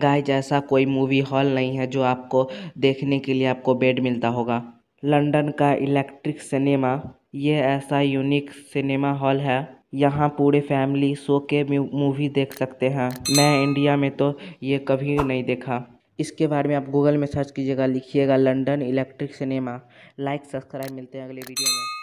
गाय जैसा कोई movie hall नहीं है जो आपको देखने के लिए आपको बेड मिलता होगा लंदन का इलेक्ट्रिक सिनेमा ये ऐसा यूनिक सिनेमा हॉल है यहाँ पूरे फैमिली शो के मूवी देख सकते हैं मैं इंडिया में तो ये कभी नहीं देखा इसके बारे में आप गूगल में सर्च कीजिएगा लिखिएगा London electric cinema like subscribe मिलते हैं अगले वीडियो में